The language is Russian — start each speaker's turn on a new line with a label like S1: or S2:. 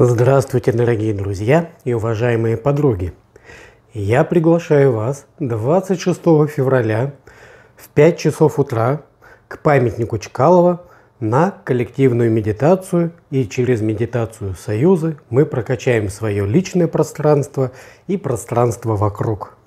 S1: Здравствуйте, дорогие друзья и уважаемые подруги! Я приглашаю вас 26 февраля в 5 часов утра к памятнику Чкалова на коллективную медитацию и через медитацию союзы мы прокачаем свое личное пространство и пространство вокруг.